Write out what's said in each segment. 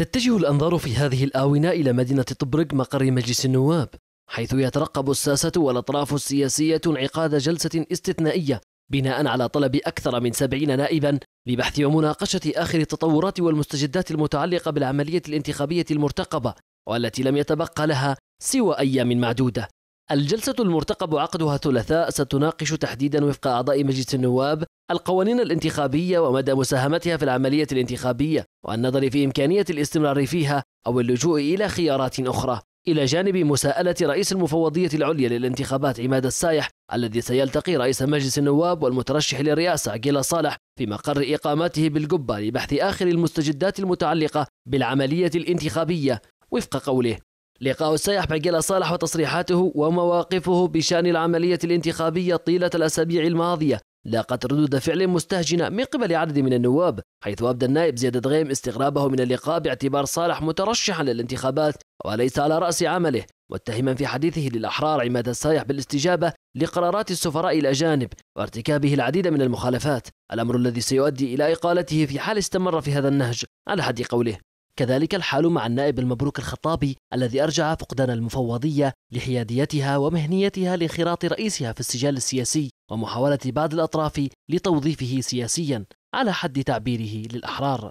تتجه الأنظار في هذه الآونة إلى مدينة طبرق مقر مجلس النواب حيث يترقب الساسة والأطراف السياسية انعقاد جلسة استثنائية بناء على طلب أكثر من سبعين نائبا لبحث ومناقشة آخر التطورات والمستجدات المتعلقة بالعملية الانتخابية المرتقبة والتي لم يتبقى لها سوى أيام معدودة الجلسة المرتقب عقدها ثلاثاء ستناقش تحديدا وفق أعضاء مجلس النواب القوانين الانتخابية ومدى مساهمتها في العملية الانتخابية والنظر في إمكانية الاستمرار فيها أو اللجوء إلى خيارات أخرى إلى جانب مساءلة رئيس المفوضية العليا للانتخابات عماد السايح الذي سيلتقي رئيس مجلس النواب والمترشح للرئاسة جيلا صالح في مقر إقامته بالقبة لبحث آخر المستجدات المتعلقة بالعملية الانتخابية وفق قوله لقاء السيح باقيلا صالح وتصريحاته ومواقفه بشأن العملية الانتخابية طيلة الأسابيع الماضية لاقت ردود فعل مستهجنة من قبل عدد من النواب حيث أبدى النائب زياد دغيم استغرابه من اللقاء باعتبار صالح مترشحا للانتخابات وليس على رأس عمله متهما في حديثه للأحرار عماد السايح بالاستجابة لقرارات السفراء الأجانب وارتكابه العديد من المخالفات الأمر الذي سيؤدي إلى إقالته في حال استمر في هذا النهج على حد قوله كذلك الحال مع النائب المبروك الخطابي الذي أرجع فقدان المفوضية لحياديتها ومهنيتها لانخراط رئيسها في السجال السياسي ومحاولة بعض الأطراف لتوظيفه سياسيا على حد تعبيره للأحرار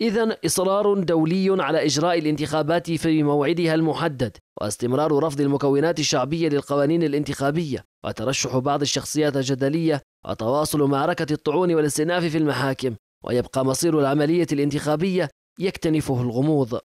إذا إصرار دولي على إجراء الانتخابات في موعدها المحدد واستمرار رفض المكونات الشعبية للقوانين الانتخابية وترشح بعض الشخصيات الجدلية وتواصل معركة الطعون والاستئناف في المحاكم ويبقى مصير العملية الانتخابية يكتنفه الغموض